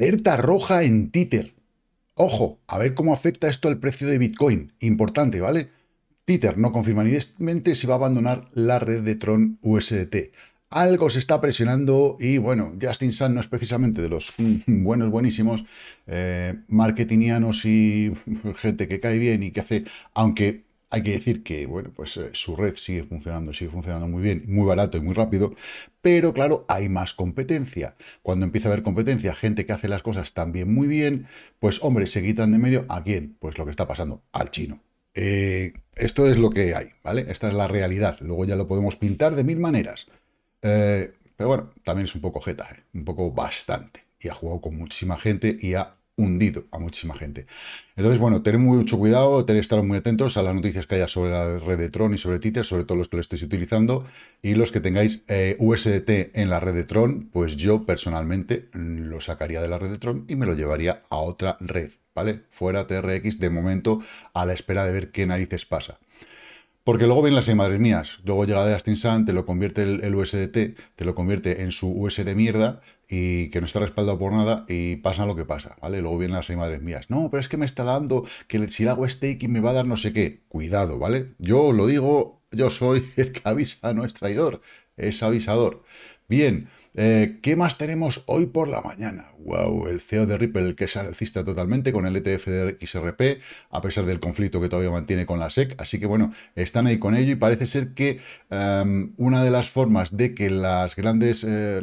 Alerta roja en Twitter. Ojo, a ver cómo afecta esto al precio de Bitcoin. Importante, ¿vale? Twitter no confirma ni si va a abandonar la red de Tron USDT. Algo se está presionando y bueno, Justin Sun no es precisamente de los buenos, buenísimos, eh, marketingianos y gente que cae bien y que hace, aunque hay que decir que, bueno, pues eh, su red sigue funcionando, sigue funcionando muy bien, muy barato y muy rápido, pero claro, hay más competencia. Cuando empieza a haber competencia, gente que hace las cosas también muy bien, pues hombre, se quitan de medio a quién? Pues lo que está pasando, al chino. Eh, esto es lo que hay, ¿vale? Esta es la realidad. Luego ya lo podemos pintar de mil maneras. Eh, pero bueno, también es un poco jeta, un poco bastante. Y ha jugado con muchísima gente y ha hundido a muchísima gente. Entonces, bueno, tener mucho cuidado, tener que estar muy atentos a las noticias que haya sobre la red de Tron y sobre Twitter sobre todo los que lo estéis utilizando, y los que tengáis eh, USDT en la red de Tron, pues yo personalmente lo sacaría de la red de Tron y me lo llevaría a otra red, ¿vale? Fuera TRX de momento, a la espera de ver qué narices pasa. Porque luego vienen las madres mías. Luego llega Dustin Sun, te lo convierte el, USDT, te lo convierte en su USD mierda y que no está respaldado por nada y pasa lo que pasa, ¿vale? Luego vienen las madres mías. No, pero es que me está dando que si le hago staking me va a dar no sé qué. Cuidado, ¿vale? Yo lo digo, yo soy el que avisa, no es traidor, es avisador. Bien, eh, ¿Qué más tenemos hoy por la mañana? ¡Wow! El CEO de Ripple que se alcista totalmente con el ETF de XRP, a pesar del conflicto que todavía mantiene con la SEC. Así que bueno, están ahí con ello y parece ser que em, una de las formas de que las grandes... Eh,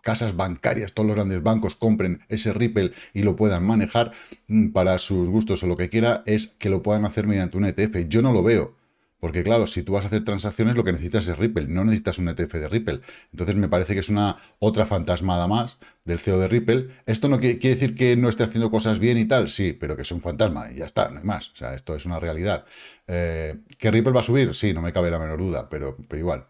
casas bancarias, todos los grandes bancos compren ese Ripple y lo puedan manejar mm, para sus gustos o lo que quiera, es que lo puedan hacer mediante un ETF. Yo no lo veo. Porque claro, si tú vas a hacer transacciones, lo que necesitas es Ripple, no necesitas un ETF de Ripple. Entonces me parece que es una otra fantasmada más del CEO de Ripple. Esto no quiere decir que no esté haciendo cosas bien y tal, sí, pero que es un fantasma y ya está, no hay más. O sea, esto es una realidad. Eh, ¿Que Ripple va a subir? Sí, no me cabe la menor duda, pero, igual.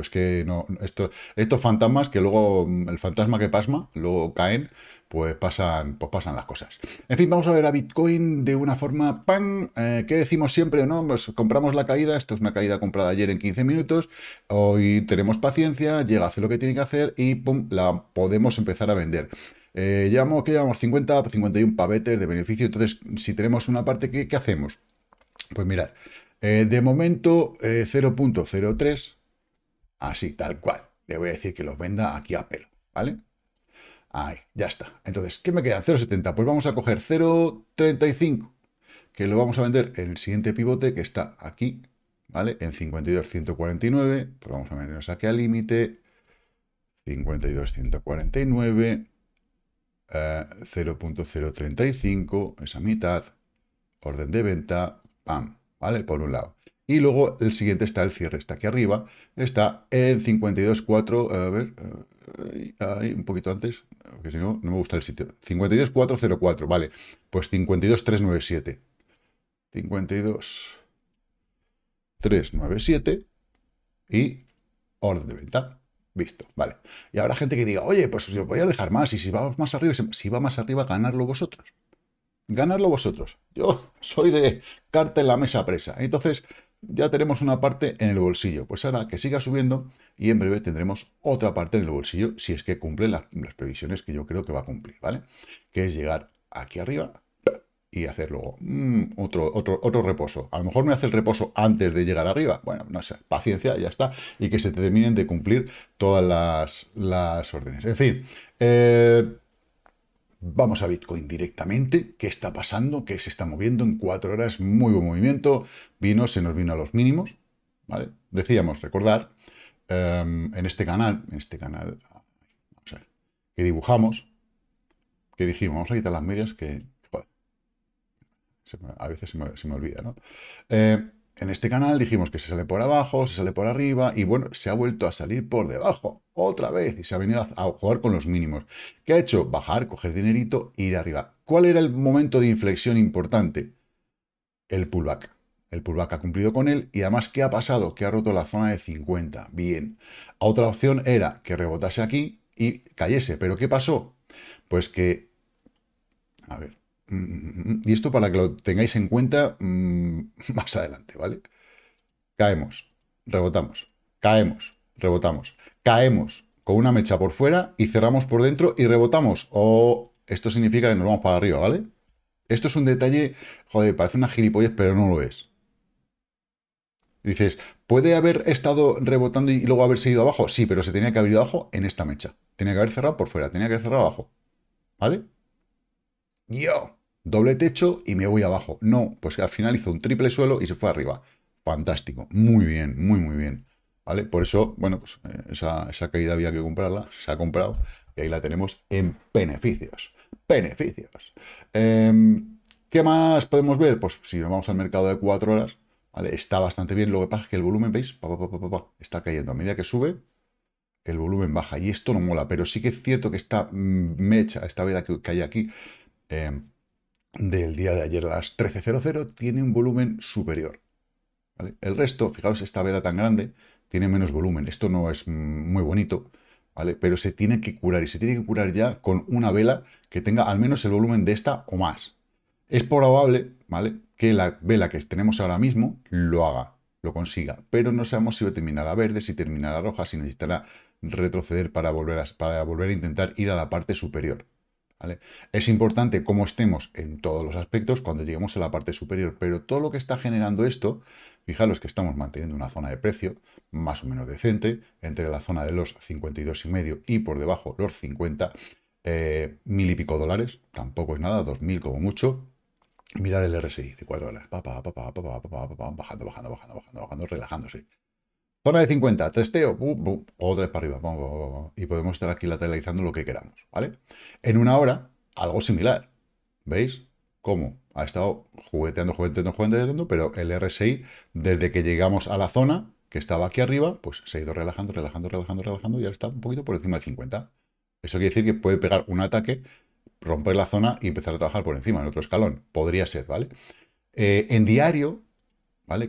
Es que no, esto, estos fantasmas que luego, el fantasma que pasma, luego caen, pues pasan, pues pasan las cosas. En fin, vamos a ver a Bitcoin de una forma pan. Eh, ¿Qué decimos siempre no? Pues compramos la caída. Esto es una caída comprada ayer en 15 minutos. Hoy tenemos paciencia, llega, a hacer lo que tiene que hacer y pum, la podemos empezar a vender. Eh, llevamos, llevamos? 50, 51 pavetes de beneficio. Entonces, si tenemos una parte, ¿qué, qué hacemos? Pues mirad, eh, de momento 0.03, eh, así, tal cual. Le voy a decir que los venda aquí a pelo, ¿vale? Ahí, ya está. Entonces, ¿qué me queda 0,70. Pues vamos a coger 0,35, que lo vamos a vender en el siguiente pivote, que está aquí, ¿vale? En 52.149. Pues vamos a venirnos aquí al límite. 52.149, 0.035, eh, esa mitad. Orden de venta, pam, ¿vale? Por un lado. Y luego el siguiente está el cierre, está aquí arriba, está en 52.4, a ver, ahí, un poquito antes, no, no me gusta el sitio. 52404, vale. Pues 52397. 52397 y orden de venta. Visto, vale. Y habrá gente que diga, oye, pues si voy a dejar más y si vamos más arriba, si va más arriba, ganarlo vosotros. Ganarlo vosotros. Yo soy de carta en la mesa presa. Entonces, ya tenemos una parte en el bolsillo. Pues ahora que siga subiendo y en breve tendremos otra parte en el bolsillo si es que cumple las previsiones que yo creo que va a cumplir, ¿vale? Que es llegar aquí arriba y hacer luego mm, otro, otro, otro reposo. A lo mejor me hace el reposo antes de llegar arriba. Bueno, no sé, paciencia, ya está. Y que se terminen de cumplir todas las, las órdenes. En fin, eh, Vamos a Bitcoin directamente. ¿Qué está pasando? ¿Qué se está moviendo en cuatro horas. Muy buen movimiento. Vino, se nos vino a los mínimos. ¿vale? Decíamos, recordar, em, en este canal, en este canal, que dibujamos, que dijimos, vamos a quitar las medias que... a veces se me, olvida, ¿no? Eh, en este canal dijimos que se sale por abajo, se sale por arriba y bueno, se ha vuelto a salir por debajo otra vez y se ha venido a, jugar con los mínimos. ¿Qué ha hecho? Bajar, coger dinerito, ir arriba. ¿Cuál era el momento de inflexión importante? El pullback. El pullback ha cumplido con él y además ¿qué ha pasado? Que ha roto la zona de 50. Bien. Otra opción era que rebotase aquí y cayese. ¿Pero qué pasó? Pues que... A ver, Mm, mm, mm, y esto para que lo tengáis en cuenta más adelante, ¿vale? Caemos, rebotamos, caemos, rebotamos, caemos con una mecha por fuera y cerramos por dentro y rebotamos. O esto significa que nos vamos para arriba, ¿vale? Esto es un detalle, joder, parece una gilipollez, pero no lo es. Dices, ¿puede haber estado rebotando y luego haberse ido abajo? Sí, pero se tenía que haber ido abajo en esta mecha. Tenía que haber cerrado por fuera, tenía que haber cerrado abajo. ¿Vale? Yo doble techo y me voy abajo. No, pues al final hizo un triple suelo y se fue arriba. Fantástico, muy bien, muy, muy bien. ¿Vale? Por eso, bueno, pues eh, esa, caída había que comprarla, se ha comprado y ahí la tenemos en beneficios. Beneficios. Em, ¿Qué más podemos ver? Pues si nos vamos al mercado de cuatro horas, ¿vale? Está bastante bien. Lo que pasa es que el volumen, ¿veis? está cayendo. A medida que sube, el volumen baja. Y esto no mola, pero sí que es cierto que esta mm, mecha, esta vela que, hay aquí, em, del día de ayer a las 13.00 tiene un volumen superior. El resto, fijaros, esta vela tan grande tiene menos volumen. Esto no es muy bonito, ¿vale? pero se tiene que curar y se tiene que curar ya con una vela que tenga al menos el volumen de esta o más. Es probable ¿vale? que la vela que tenemos ahora mismo lo haga, lo consiga, pero no sabemos si terminará verde, si terminará roja, si necesitará retroceder para volver para volver a intentar ir a la parte superior. Es importante cómo estemos en todos los aspectos cuando lleguemos a la parte superior, pero todo lo que está generando esto, fijaros que estamos manteniendo una zona de precio más o menos decente, entre la zona de los 52,5 y por debajo los 50 mil y pico dólares, tampoco es nada, 2.000 como mucho. Mirar el RSI de 4 dólares, bajando, bajando, bajando, bajando, bajando, relajándose. Zona de 50, testeo, o tres otra para arriba, y podemos estar aquí lateralizando lo que queramos, ¿vale? En una hora, algo similar, ¿veis? ¿Cómo? Ha estado jugueteando, jugueteando, jugueteando, pero el RSI, desde que llegamos a la zona, que estaba aquí arriba, pues se ha ido relajando, relajando, relajando, relajando, y ahora está un poquito por encima de 50. Eso quiere decir que puede pegar un ataque, romper la zona y empezar a trabajar por encima, en otro escalón. Podría ser, ¿vale? Eh, en diario,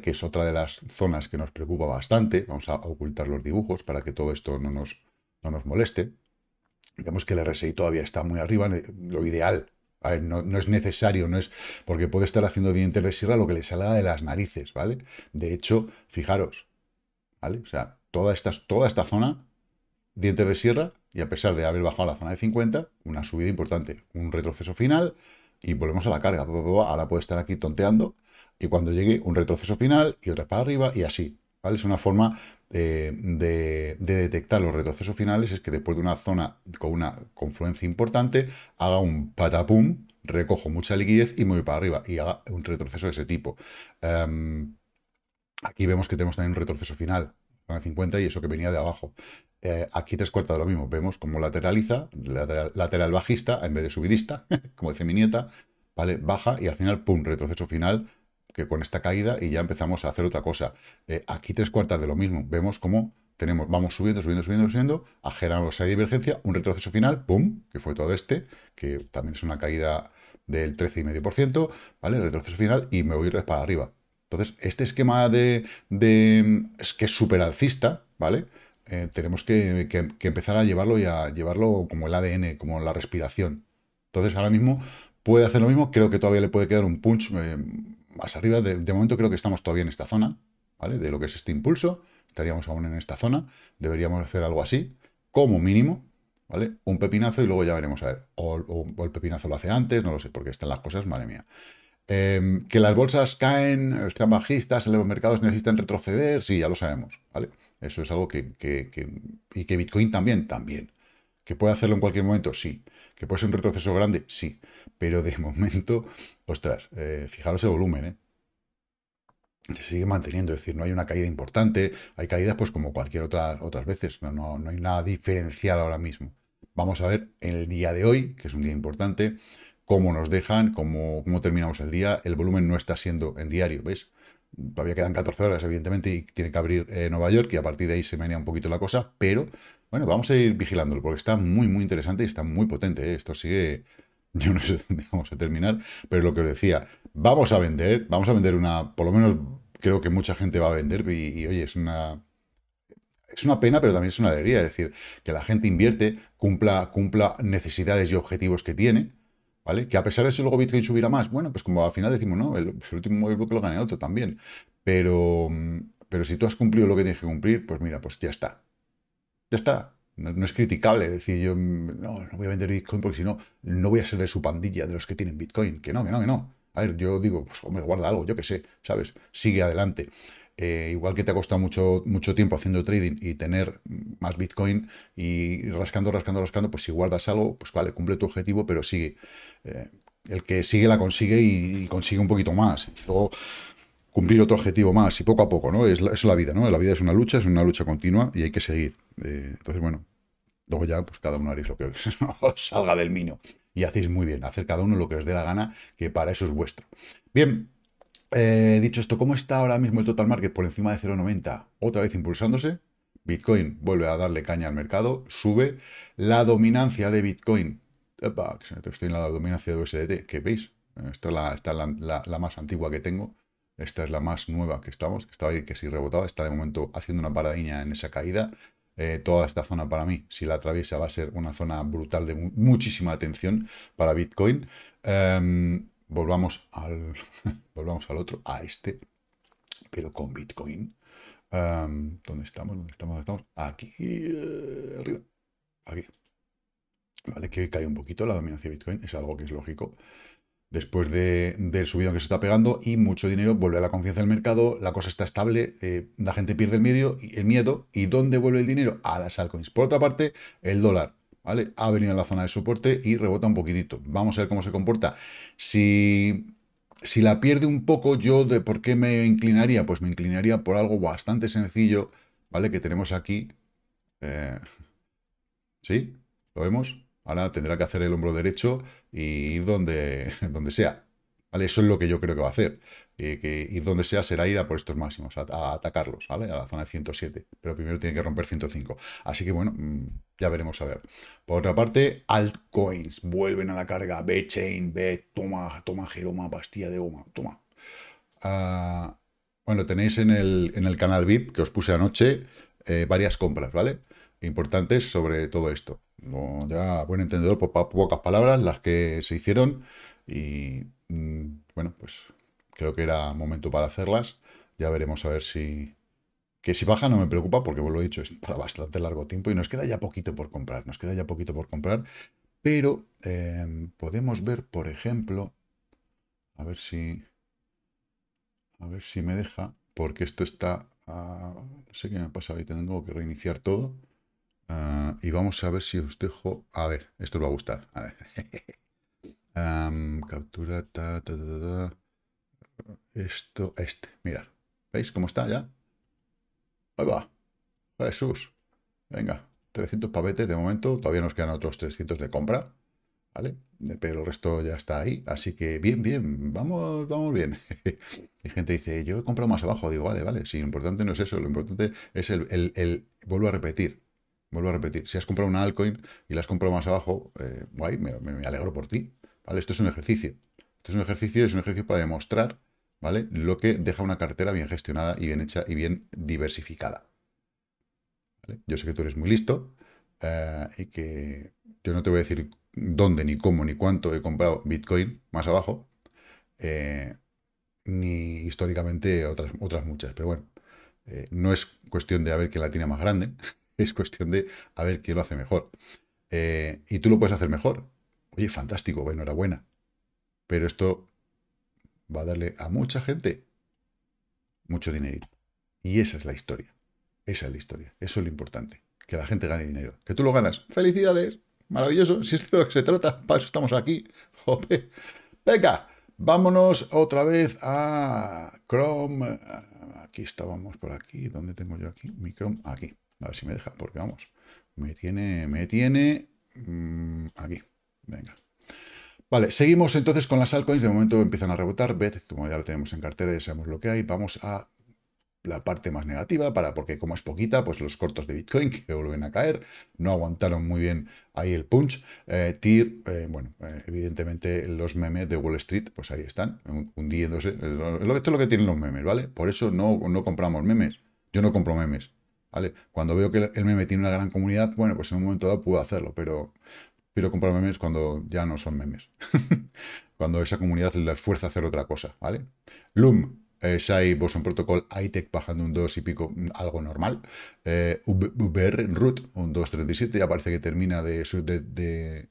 que es otra de las zonas que nos preocupa bastante. Vamos a ocultar los dibujos para que todo esto no nos, nos moleste. Vemos que el RSI todavía está muy arriba, lo ideal. no, es necesario, no es porque puede estar haciendo dientes de sierra lo que le salga de las narices, ¿vale? De hecho, fijaros, ¿vale? O sea, toda esta, toda esta zona, dientes de sierra, y a pesar de haber bajado la zona de 50, una subida importante, un retroceso final, y volvemos a la carga. Ahora puede estar aquí tonteando y cuando llegue un retroceso final y otra para arriba y así. ¿vale? Es una forma eh, de, detectar los retrocesos finales, es que después de una zona con una confluencia importante, haga un patapum, recojo mucha liquidez y muy para arriba y haga un retroceso de ese tipo. Em, aquí vemos que tenemos también un retroceso final con el 50 y eso que venía de abajo. Eh, aquí tres cuartas de lo mismo. Vemos cómo lateraliza, lateral, lateral bajista en vez de subidista, como dice mi nieta, ¿vale? Baja y al final, pum, retroceso final que con esta caída y ya empezamos a hacer otra cosa. Eh, aquí tres cuartas de lo mismo. Vemos cómo tenemos, vamos subiendo, subiendo, subiendo, subiendo, a generar esa divergencia, un retroceso final, ¡pum!, que fue todo este, que también es una caída del 13,5%, ¿vale? retroceso final y me voy para arriba. Entonces, este esquema de, es que es súper alcista, ¿vale? Eh, tenemos que, empezar a llevarlo y a llevarlo como el ADN, como la respiración. Entonces, ahora mismo puede hacer lo mismo, creo que todavía le puede quedar un punch eh, más arriba. De, momento creo que estamos todavía en esta zona, ¿vale? De lo que es este impulso, estaríamos aún en esta zona. Deberíamos hacer algo así, como mínimo, ¿vale? Un pepinazo y luego ya veremos a ver. O, el pepinazo lo hace antes, no lo sé, porque están las cosas, madre mía. Em, que las bolsas caen, están bajistas, los mercados necesitan retroceder, sí, ya lo sabemos, ¿vale? Eso es algo que, que, que... Y que Bitcoin también, también. ¿Que puede hacerlo en cualquier momento? Sí. ¿Que puede ser un retroceso grande? Sí, pero de momento, ostras, eh, fijaros el volumen, ¿eh? Se sigue manteniendo, es decir, no hay una caída importante, hay caídas pues como cualquier otra, otras veces, no, no, hay nada diferencial ahora mismo. Vamos a ver en el día de hoy, que es un día importante, cómo nos dejan, cómo, cómo terminamos el día, el volumen no está siendo en diario, ves Todavía quedan 14 horas, evidentemente, y tiene que abrir eh, Nueva York, y a partir de ahí se menea un poquito la cosa, pero bueno, vamos a ir vigilándolo porque está muy, muy interesante y está muy potente. ¿eh? Esto sigue, yo no sé dónde vamos a terminar, pero lo que os decía, vamos a vender, vamos a vender una, por lo menos creo que mucha gente va a vender y, oye, es una... Es una pena, pero también es una alegría, es decir, que la gente invierte, cumpla, cumpla necesidades y objetivos que tiene, ¿vale? Que a pesar de eso luego Bitcoin subirá más. Bueno, pues como al final decimos, no, el, último modelo que lo gane otro también. Pero, pero si tú has cumplido lo que tienes que cumplir, pues mira, pues ya está. Ya está. No, es criticable decir yo mm, no, voy a vender Bitcoin porque si no, no voy a ser de su pandilla, de los que tienen Bitcoin. Que no, que no, que no. A ver, yo digo, pues hombre, guarda algo, yo que sé, ¿sabes? Sigue adelante. Eh, igual que te ha costado mucho, mucho tiempo haciendo trading y tener más Bitcoin y rascando, rascando, rascando, pues si guardas algo, pues vale, cumple tu objetivo, pero sigue. Eh, el que sigue la consigue y, consigue un poquito más. luego cumplir otro objetivo más y poco a poco, ¿no? Es es la vida, ¿no? La vida es una lucha, es una lucha continua y hay que seguir. Eh, entonces, bueno, luego ya, pues cada uno haréis lo que os, salga del mino. Y hacéis muy bien, hacer cada uno lo que os dé la gana, que para eso es vuestro. Bien, eh, dicho esto, ¿cómo está ahora mismo el total market? Por encima de 0,90, otra vez impulsándose. Bitcoin vuelve a darle caña al mercado, sube. La dominancia de Bitcoin, epa, estoy en la dominancia de USDT, que veis, esta es, la, más antigua que tengo, esta es la más nueva que estamos, que estaba ahí, que sí rebotaba, está de momento haciendo una paradiña en esa caída, eh, toda esta zona para mí, si la atraviesa, va a ser una zona brutal de muchísima atención para Bitcoin. Em, volvamos, al, volvamos al otro, a este, pero con Bitcoin. Em, ¿Dónde estamos? estamos? estamos? Aquí, eh, arriba. Aquí. Vale, que cae un poquito la dominancia de Bitcoin, es algo que es lógico después del subido que se está pegando y mucho dinero, vuelve a la confianza del mercado, la cosa está estable, eh, la gente pierde el miedo, el miedo y ¿dónde vuelve el dinero? A las altcoins. Por otra parte, el dólar. ¿Vale? Ha venido a la zona de soporte y rebota un poquitito. Vamos a ver cómo se comporta. Si, si la pierde un poco, yo de por qué me inclinaría, pues me inclinaría por algo bastante sencillo, ¿vale? Que tenemos aquí. Eh, ¿Sí? ¿Lo vemos? Ahora tendrá que hacer el hombro derecho y ir donde, donde sea. ¿Vale? Eso es lo que yo creo que va a hacer. Eh, que ir donde sea será ir a por estos máximos, a, atacarlos, ¿vale? A la zona de 107. Pero primero tiene que romper 105. Así que bueno, mm, ya veremos a ver. Por otra parte, altcoins vuelven a la carga. B-Chain, B, toma, toma, Jeroma, Bastilla, de goma, toma. Ah, bueno, tenéis en el, en el canal VIP que os puse anoche eh, varias compras, ¿vale? importantes sobre todo esto. ya, buen entendedor, por pocas palabras, las que se hicieron y mm, bueno, pues creo que era momento para hacerlas. Ya veremos a ver si... Que si baja no me preocupa porque, como lo he dicho, es para bastante largo tiempo y nos queda ya poquito por comprar, nos queda ya poquito por comprar, pero em, podemos ver, por ejemplo, a ver si... A ver si me deja, porque esto está... Ah, no sé qué me pasado y tengo que reiniciar todo. Ah, y vamos a ver si os dejo... A ver, esto lo va a gustar. A ver. captura... esto, este. Mirad. ¿Veis cómo está ya? Ahí va. Jesús. Venga. 300 pavetes de momento. Todavía nos quedan otros 300 de compra. ¿Vale? Eh, pero el resto ya está ahí. Así que bien, bien. Vamos, vamos bien. y gente dice, yo he comprado más abajo. Digo, vale, vale. sí, lo importante no es eso. Lo importante es el... Vuelvo a repetir vuelvo a repetir, si has comprado una altcoin y la has comprado más abajo, eh, guay, me, alegro por ti, ¿vale? Esto es un ejercicio. Esto es un ejercicio, es un ejercicio para demostrar, ¿vale? Lo que deja una cartera bien gestionada y bien hecha y bien diversificada. ¿Vale? Yo sé que tú eres muy listo eh, y que yo no te voy a decir dónde, ni cómo, ni cuánto he comprado Bitcoin más abajo, eh, ni históricamente otras, muchas, pero bueno. no es cuestión de a ver quién la tiene más grande, es cuestión de a ver quién lo hace mejor. Eh, y tú lo puedes hacer mejor. Oye, fantástico, bueno, enhorabuena. Pero esto va a darle a mucha gente mucho dinerito. Y esa es la historia. Esa es la historia. Eso es lo importante. Que la gente gane dinero. Que tú lo ganas. ¡Felicidades! Maravilloso. Si es de lo que se trata, para eso estamos aquí. ¡Jope! ¡Venga! Vámonos otra vez a Chrome. Aquí estábamos por aquí. ¿Dónde tengo yo aquí? Mi Chrome. Aquí. A ver si me deja, porque vamos, me tiene, me tiene mm, aquí. Venga. Vale, seguimos entonces con las altcoins. De momento empiezan a rebotar. Bet, como ya lo tenemos en cartera, ya sabemos lo que hay. Vamos a la parte más negativa, para porque como es poquita, pues los cortos de Bitcoin que vuelven a caer, no aguantaron muy bien ahí el punch. Eh, TIR, eh, bueno, eh, evidentemente los memes de Wall Street, pues ahí están, hundiéndose. Esto es lo que tienen los memes, ¿vale? Por eso no, no compramos memes. Yo no compro memes, ¿vale? Cuando veo que el meme tiene una gran comunidad, bueno, pues en un momento dado puedo hacerlo, pero quiero comprar memes cuando ya no son memes. cuando esa comunidad le esfuerza a hacer otra cosa, ¿vale? Loom, eh, Sai, Boson Protocol, ITEC bajando un 2 y pico, algo normal. Eh, VR, Root, un 2.37, ya parece que termina de su, de,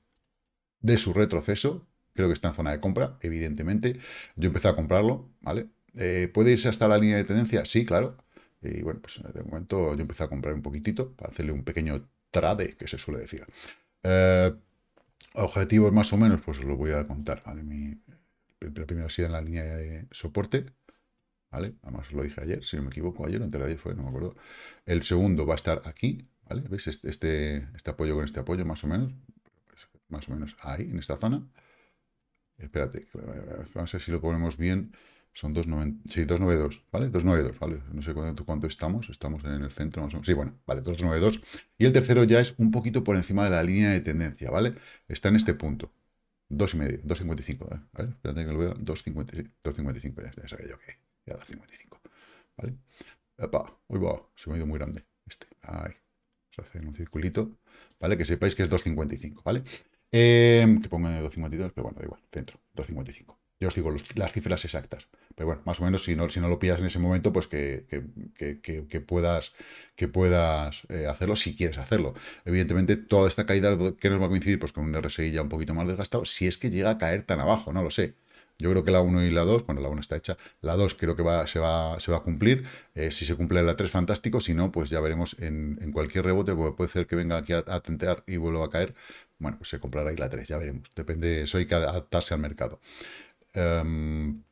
su retroceso. Creo que está en zona de compra, evidentemente. Yo empecé a comprarlo, ¿vale? Eh, ¿Puede irse hasta la línea de tendencia? Sí, claro. Y bueno, pues de momento yo empecé a comprar un poquitito para hacerle un pequeño trade, que se suele decir. Eh, objetivos más o menos, pues os lo voy a contar. ¿vale? Mi, la primera ha sido en la línea de soporte, ¿vale? Además os lo dije ayer, si no me equivoco, ayer o antes de ayer fue, no me acuerdo. El segundo va a estar aquí, ¿vale? ¿Veis? Este, este, este apoyo con este apoyo, más o menos. Pues, más o menos ahí, en esta zona. Espérate, vamos a ver si lo ponemos bien. Son 292, sí, ¿vale? 292, ¿vale? No sé cuánto, cuánto estamos, estamos en el centro Sí, bueno, vale, 292. Y el tercero ya es un poquito por encima de la línea de tendencia, ¿vale? Está en este punto, 2,5, 2,55, ¿vale? A ver, espérate que lo veo, 2,55, ya, sabía yo que era 2,55, ¿vale? uy, va, se me ha ido muy grande este, ahí, se hace en un circulito, ¿vale? Que sepáis que es 2,55, ¿vale? Eh, que pongan 2,52, pero bueno, da igual, centro, 2,55. Yo os digo las cifras exactas. Pero bueno, más o menos si no, si no lo pillas en ese momento, pues que, puedas, que puedas eh, hacerlo si quieres hacerlo. Evidentemente, toda esta caída que nos va a coincidir pues con un RSI ya un poquito más desgastado, si es que llega a caer tan abajo, no lo sé. Yo creo que la 1 y la 2, bueno, la 1 está hecha, la 2 creo que se, va, se va a cumplir. Eh, si se cumple la 3, fantástico. Si no, pues ya veremos en, cualquier rebote, porque puede ser que venga aquí a, tentear y vuelva a caer. Bueno, pues se comprará ahí la 3, ya veremos. Depende, eso hay que adaptarse al mercado. Em,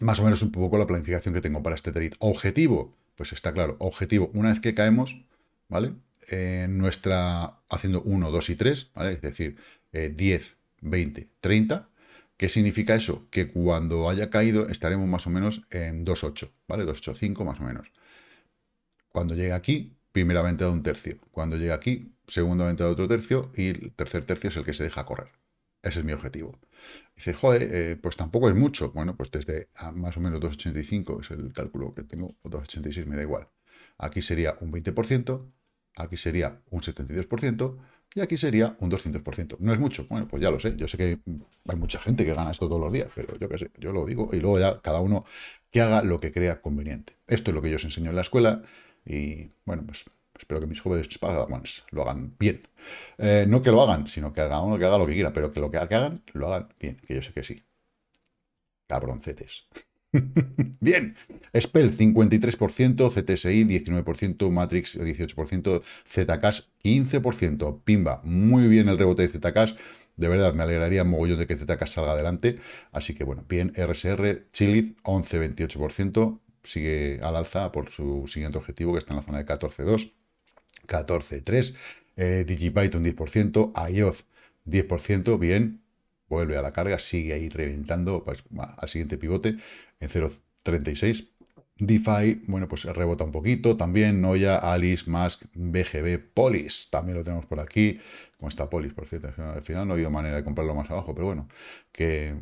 más o menos un poco la planificación que tengo para este trade. Objetivo, pues está claro, objetivo, una vez que caemos, ¿vale? En nuestra, haciendo 1, 2 y 3, ¿vale? Es decir, 10, 20, 30. ¿Qué significa eso? Que cuando haya caído estaremos más o menos en 2,8, ¿vale? 2,85 más o menos. Cuando llegue aquí, primeramente da un tercio. Cuando llegue aquí, segunda venta de otro tercio y el tercer tercio es el que se deja correr. Ese es mi objetivo. Dice, joder, eh, pues tampoco es mucho. Bueno, pues desde ah, más o menos 2,85 es el cálculo que tengo, o 2,86 me da igual. Aquí sería un 20%, aquí sería un 72% y aquí sería un 200%. No es mucho. Bueno, pues ya lo sé. Yo sé que hay mucha gente que gana esto todos los días, pero yo qué sé, yo lo digo y luego ya cada uno que haga lo que crea conveniente. Esto es lo que yo os enseño en la escuela y bueno, pues espero que mis jóvenes Padawans lo hagan bien. Eh, no que lo hagan, sino que haga uno que haga lo que quiera, pero que lo que hagan, lo hagan bien, que yo sé que sí. Cabroncetes. bien, Spell 53%, CTSI 19%, Matrix 18%, ZKS 15%, Pimba, muy bien el rebote de ZK. de verdad, me alegraría mogollón de que ZK salga adelante. Así que bueno, bien, RSR, Chiliz, 11,28%, sigue al alza por su siguiente objetivo que está en la zona de 14-2. 14.3, eh, un 10%, IOS 10%, bien, vuelve a la carga, sigue ahí reventando pues, al siguiente pivote en 0.36, DeFi, bueno, pues rebota un poquito. También Noya, Alice, Mask, BGB, Polis, también lo tenemos por aquí. Como está Polis, por cierto, al final no ha habido manera de comprarlo más abajo, pero bueno, que,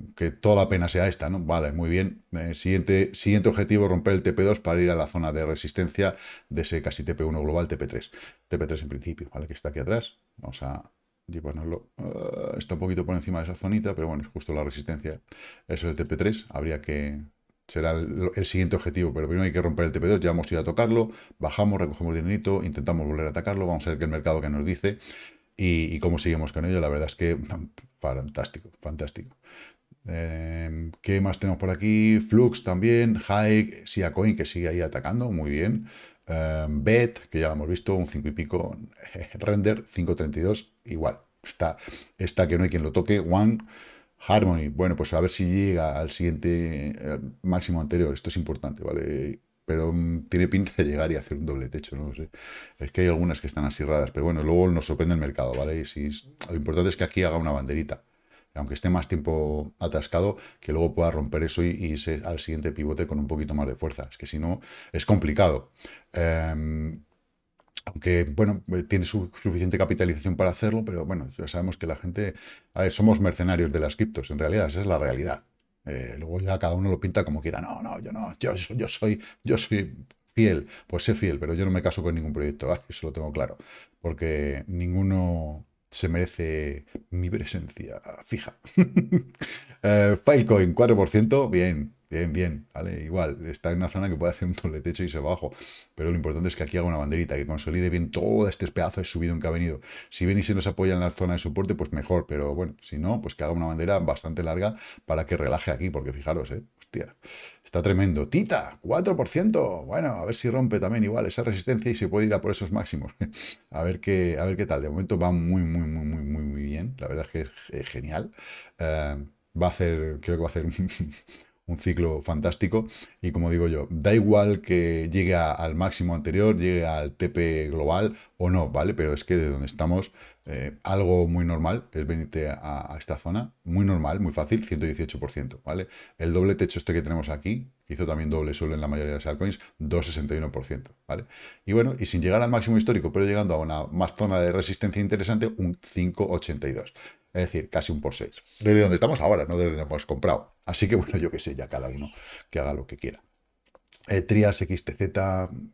toda la pena sea esta, ¿no? Vale, muy bien. Eh, siguiente, siguiente objetivo, romper el TP2 para ir a la zona de resistencia de ese casi TP1 global, TP3. TP3 en principio, ¿vale? Que está aquí atrás. Vamos a llevárnoslo. Eh, está un poquito por encima de esa zonita, pero bueno, es justo la resistencia. Eso es el TP3, habría que será el, siguiente objetivo, pero primero hay que romper el TP2, ya hemos ido a tocarlo, bajamos, recogemos dinerito, intentamos volver a atacarlo, vamos a ver qué el mercado que nos dice y, cómo seguimos con ello, la verdad es que fantástico, fantástico. Em, ¿Qué más tenemos por aquí? Flux también, Hike, Siacoin que sigue ahí atacando, muy bien. Em, Bet, que ya lo hemos visto, un 5 y pico. Render, 5.32, igual. Está, está que no hay quien lo toque. One, Harmony, bueno, pues a ver si llega al siguiente eh, máximo anterior. Esto es importante, ¿vale? Pero mm, tiene pinta de llegar y hacer un doble techo, no sé. Es que hay algunas que están así raras, pero bueno, luego nos sorprende el mercado, ¿vale? si lo importante es que aquí haga una banderita, aunque esté más tiempo atascado, que luego pueda romper eso y, irse al siguiente pivote con un poquito más de fuerza. Es que si no, es complicado. Em, aunque bueno, eh, tiene suficiente capitalización para hacerlo, pero bueno, ya sabemos que la gente, a ver, somos mercenarios de las criptos, en realidad, esa es la realidad. Eh, luego ya cada uno lo pinta como quiera, no, no, yo no, yo, soy, yo soy fiel, pues sé fiel, pero yo no me caso con ningún proyecto, ah, eso lo tengo claro, porque ninguno se merece mi presencia fija. eh, Filecoin, 4%, bien, Bien, bien, ¿vale? Igual, está en una zona que puede hacer un doble techo y se bajo, pero lo importante es que aquí haga una banderita, que consolide bien todo este pedazo de subido en que ha venido. Si bien y se nos apoya en la zona de soporte, pues mejor, pero bueno, si no, pues que haga una bandera bastante larga para que relaje aquí, porque fijaros, ¿eh? Hostia, está tremendo. Tita, 4%, bueno, a ver si rompe también igual esa resistencia y se puede ir a por esos máximos. a, ver qué, a ver qué tal, de momento va muy, muy, muy, muy, muy, muy bien, la verdad es que es eh, genial. Eh, va a hacer, creo que va a hacer un ciclo fantástico. Y como digo yo, da igual que llegue al máximo anterior, llegue al TP global o no, ¿vale? Pero es que de donde estamos, eh, algo muy normal es venirte a, a, esta zona, muy normal, muy fácil, 118%, ¿vale? El doble techo este que tenemos aquí, hizo también doble suelo en la mayoría de las altcoins, 2,61%, ¿vale? Y bueno, y sin llegar al máximo histórico, pero llegando a una más zona de resistencia interesante, un 5,82%. Es decir, casi un por seis. Desde donde estamos ahora, no de donde hemos comprado. Así que bueno, yo qué sé, ya cada uno que haga lo que quiera. Eh, Trias XTZ,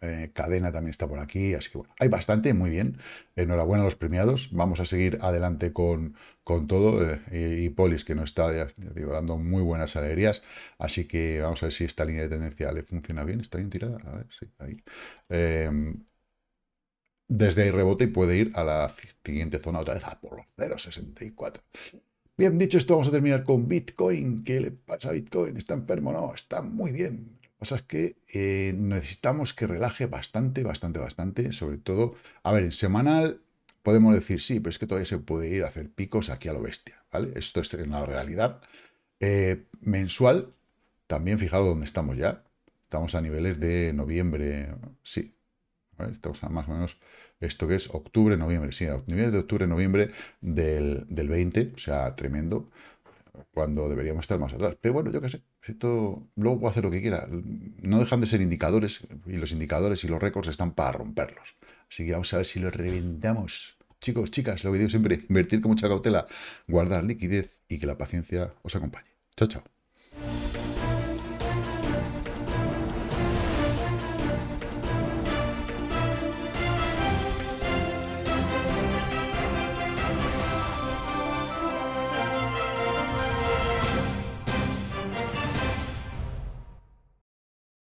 eh, Cadena también está por aquí, así que bueno, hay bastante, muy bien. Enhorabuena a los premiados, vamos a seguir adelante con, con todo. Eh, y, Polis, que no está dando muy buenas alegrías, así que vamos a ver si esta línea de tendencia le funciona bien. ¿Está bien tirada? A ver, sí, ahí. Desde ahí rebota y puede ir a la siguiente zona otra vez, a por los 0,64. Bien dicho esto, vamos a terminar con Bitcoin. ¿Qué le pasa a Bitcoin? ¿Está enfermo? No, está muy bien. Lo que pasa es que eh, necesitamos que relaje bastante, bastante, bastante. Sobre todo, a ver, en semanal podemos decir sí, pero es que todavía se puede ir a hacer picos aquí a lo bestia. ¿vale? Esto es en la realidad. Eh, mensual, también fijaros dónde estamos ya. Estamos a niveles de noviembre, sí, esto Estamos más o menos esto que es octubre, noviembre. Sí, a de octubre, noviembre del, 20, o sea, tremendo cuando deberíamos estar más atrás. Pero bueno, yo qué sé, esto, luego puedo hacer lo que quiera. No dejan de ser indicadores y los indicadores y los récords están para romperlos. Así que vamos a ver si los reventamos. Chicos, chicas, lo que digo siempre, invertir con mucha cautela, guardar liquidez y que la paciencia os acompañe. Chao, chao.